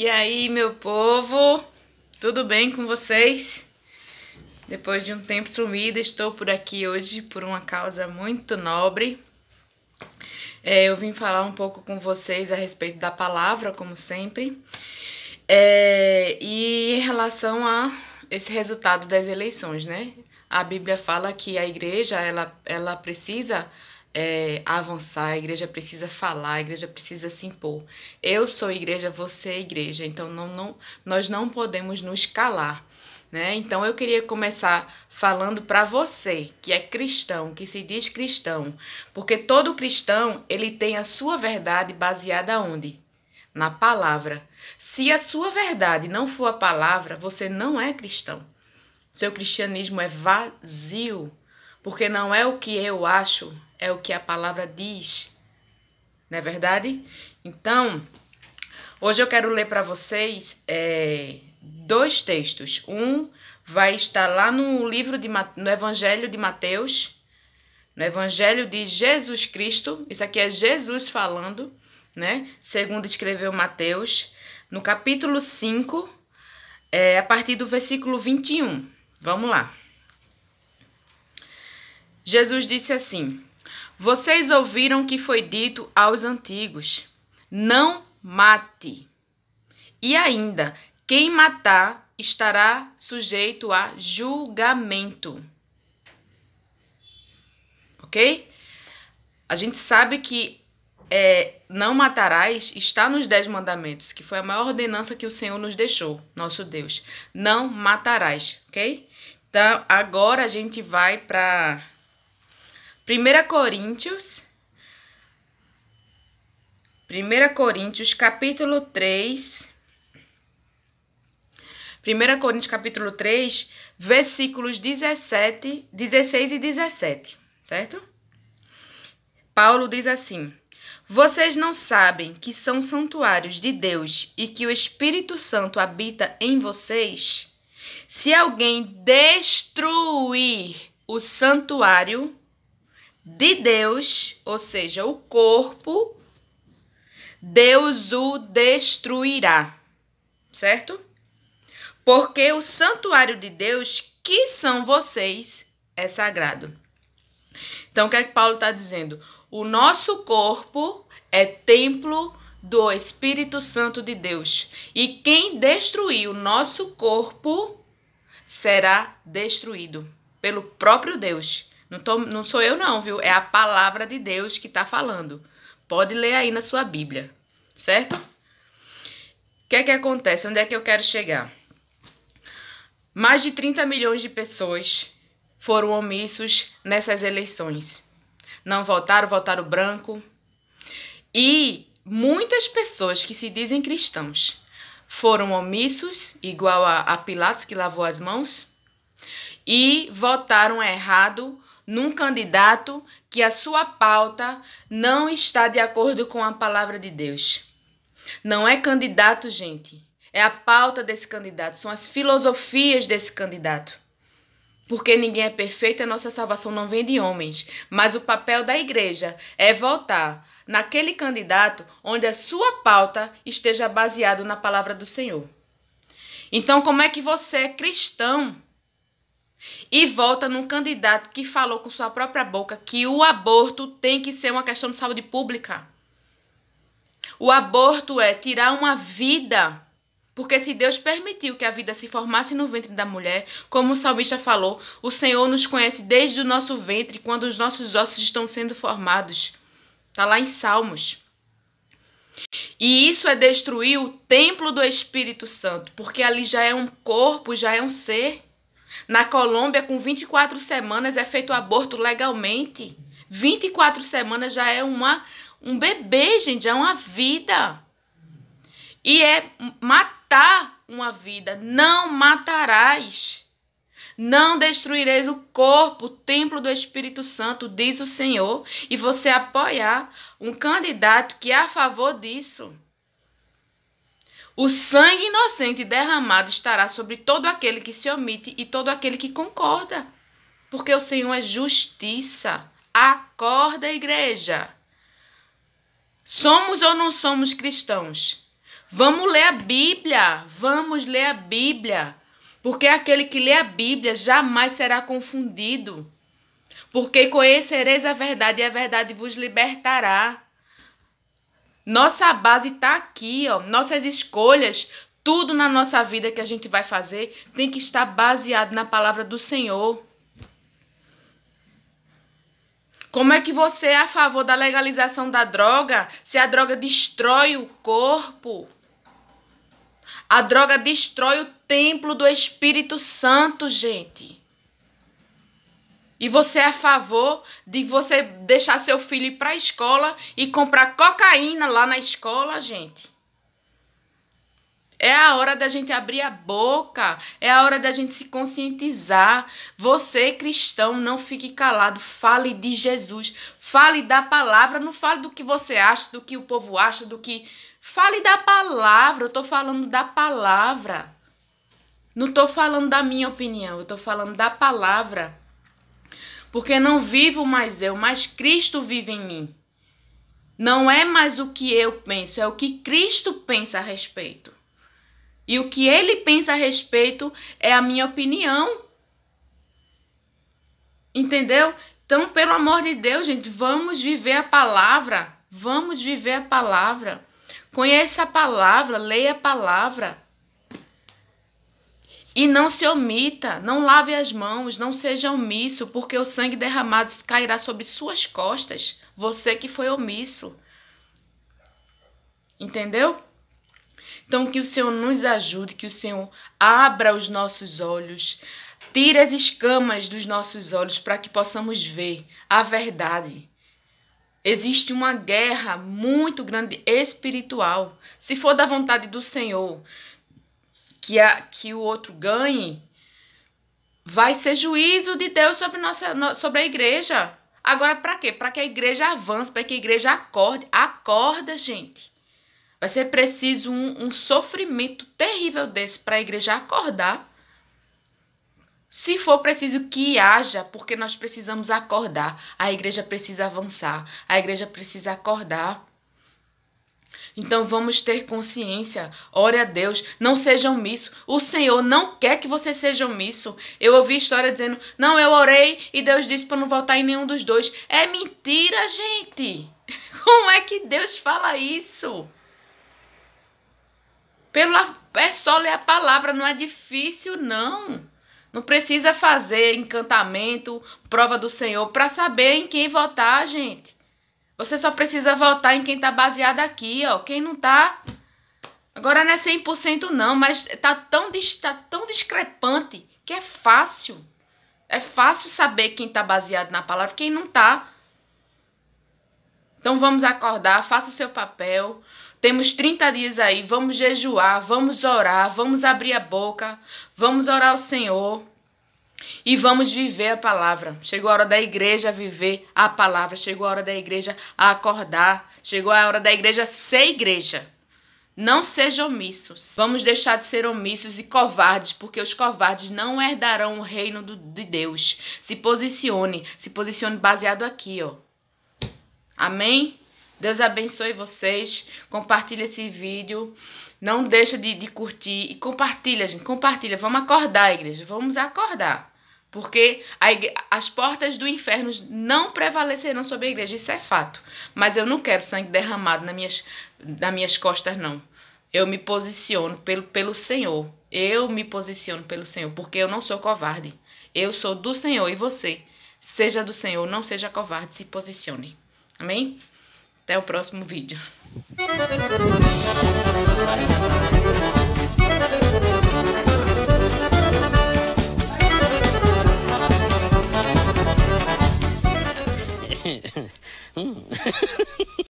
E aí, meu povo, tudo bem com vocês? Depois de um tempo sumida, estou por aqui hoje por uma causa muito nobre. É, eu vim falar um pouco com vocês a respeito da palavra, como sempre, é, e em relação a esse resultado das eleições, né? A Bíblia fala que a igreja ela, ela precisa é, avançar, a igreja precisa falar, a igreja precisa se impor. Eu sou igreja, você é igreja, então não, não, nós não podemos nos calar. Né? Então eu queria começar falando para você que é cristão, que se diz cristão, porque todo cristão ele tem a sua verdade baseada onde? Na palavra. Se a sua verdade não for a palavra, você não é cristão. Seu cristianismo é vazio. Porque não é o que eu acho, é o que a palavra diz. Não é verdade? Então, hoje eu quero ler para vocês é, dois textos. Um vai estar lá no livro de no Evangelho de Mateus, no Evangelho de Jesus Cristo. Isso aqui é Jesus falando, né? Segundo escreveu Mateus, no capítulo 5, é, a partir do versículo 21. Vamos lá. Jesus disse assim: Vocês ouviram que foi dito aos antigos: Não mate. E ainda, quem matar estará sujeito a julgamento. Ok? A gente sabe que é, não matarás está nos Dez Mandamentos, que foi a maior ordenança que o Senhor nos deixou, nosso Deus. Não matarás, ok? Então, agora a gente vai para 1 Coríntios, 1 Coríntios, capítulo 3. 1 Coríntios, capítulo 3, versículos 17, 16 e 17, certo? Paulo diz assim: Vocês não sabem que são santuários de Deus e que o Espírito Santo habita em vocês? Se alguém destruir o santuário, de Deus, ou seja, o corpo, Deus o destruirá, certo? Porque o santuário de Deus, que são vocês, é sagrado. Então, o que é que Paulo está dizendo? O nosso corpo é templo do Espírito Santo de Deus. E quem destruir o nosso corpo será destruído pelo próprio Deus. Não, tô, não sou eu, não, viu? É a palavra de Deus que está falando. Pode ler aí na sua Bíblia, certo? O que é que acontece? Onde é que eu quero chegar? Mais de 30 milhões de pessoas foram omissos nessas eleições. Não votaram, votaram branco. E muitas pessoas que se dizem cristãos foram omissos, igual a, a Pilatos que lavou as mãos, e votaram errado num candidato que a sua pauta não está de acordo com a palavra de Deus. Não é candidato, gente. É a pauta desse candidato, são as filosofias desse candidato. Porque ninguém é perfeito, a nossa salvação não vem de homens. Mas o papel da igreja é voltar naquele candidato onde a sua pauta esteja baseada na palavra do Senhor. Então, como é que você é cristão? E volta num candidato que falou com sua própria boca que o aborto tem que ser uma questão de saúde pública. O aborto é tirar uma vida. Porque se Deus permitiu que a vida se formasse no ventre da mulher, como o salmista falou, o Senhor nos conhece desde o nosso ventre, quando os nossos ossos estão sendo formados. Está lá em Salmos. E isso é destruir o templo do Espírito Santo, porque ali já é um corpo, já é um ser. Na Colômbia, com 24 semanas é feito aborto legalmente. 24 semanas já é uma um bebê, gente, é uma vida. E é matar uma vida. Não matarás. Não destruireis o corpo, o templo do Espírito Santo, diz o Senhor, e você apoiar um candidato que é a favor disso. O sangue inocente derramado estará sobre todo aquele que se omite e todo aquele que concorda. Porque o Senhor é justiça. Acorda, igreja. Somos ou não somos cristãos? Vamos ler a Bíblia. Vamos ler a Bíblia. Porque aquele que lê a Bíblia jamais será confundido. Porque conhecereis a verdade e a verdade vos libertará. Nossa base está aqui, ó. Nossas escolhas, tudo na nossa vida que a gente vai fazer tem que estar baseado na palavra do Senhor. Como é que você é a favor da legalização da droga se a droga destrói o corpo? A droga destrói o templo do Espírito Santo, gente. E você é a favor de você deixar seu filho ir para a escola e comprar cocaína lá na escola, gente? É a hora da gente abrir a boca, é a hora da gente se conscientizar. Você, cristão, não fique calado, fale de Jesus, fale da palavra, não fale do que você acha, do que o povo acha, do que. Fale da palavra, eu tô falando da palavra. Não tô falando da minha opinião, eu tô falando da palavra. Porque não vivo mais eu, mas Cristo vive em mim. Não é mais o que eu penso, é o que Cristo pensa a respeito. E o que ele pensa a respeito é a minha opinião. Entendeu? Então, pelo amor de Deus, gente, vamos viver a palavra. Vamos viver a palavra. Conheça a palavra, leia a palavra. E não se omita, não lave as mãos, não seja omisso, porque o sangue derramado cairá sobre suas costas, você que foi omisso. Entendeu? Então, que o Senhor nos ajude, que o Senhor abra os nossos olhos, tire as escamas dos nossos olhos para que possamos ver a verdade. Existe uma guerra muito grande espiritual. Se for da vontade do Senhor, que, a, que o outro ganhe, vai ser juízo de Deus sobre, nossa, sobre a igreja. Agora, para quê? Para que a igreja avance, para que a igreja acorde. Acorda, gente. Vai ser preciso um, um sofrimento terrível desse para a igreja acordar. Se for preciso que haja, porque nós precisamos acordar. A igreja precisa avançar. A igreja precisa acordar. Então vamos ter consciência. Ore a Deus. Não seja omisso. O Senhor não quer que você seja omisso. Eu ouvi história dizendo: não, eu orei e Deus disse para não voltar em nenhum dos dois. É mentira, gente. Como é que Deus fala isso? Pelo é só ler a palavra, não é difícil, não. Não precisa fazer encantamento, prova do Senhor, para saber em quem votar, gente. Você só precisa votar em quem tá baseado aqui, ó. Quem não tá. Agora não é 100% não, mas tá tão, tá tão discrepante que é fácil. É fácil saber quem tá baseado na palavra, quem não tá. Então vamos acordar, faça o seu papel. Temos 30 dias aí, vamos jejuar, vamos orar, vamos abrir a boca, vamos orar ao Senhor. E vamos viver a palavra. Chegou a hora da igreja viver a palavra. Chegou a hora da igreja acordar. Chegou a hora da igreja ser igreja. Não seja omissos. Vamos deixar de ser omissos e covardes, porque os covardes não herdarão o reino do, de Deus. Se posicione, se posicione baseado aqui, ó. Amém? Deus abençoe vocês. Compartilha esse vídeo. Não deixa de, de curtir. E compartilha, gente. Compartilha. Vamos acordar, igreja. Vamos acordar. Porque igre... as portas do inferno não prevalecerão sobre a igreja, isso é fato. Mas eu não quero sangue derramado nas minhas, nas minhas costas, não. Eu me posiciono pelo, pelo Senhor. Eu me posiciono pelo Senhor, porque eu não sou covarde. Eu sou do Senhor e você, seja do Senhor, não seja covarde, se posicione. Amém? Até o próximo vídeo. Hmm.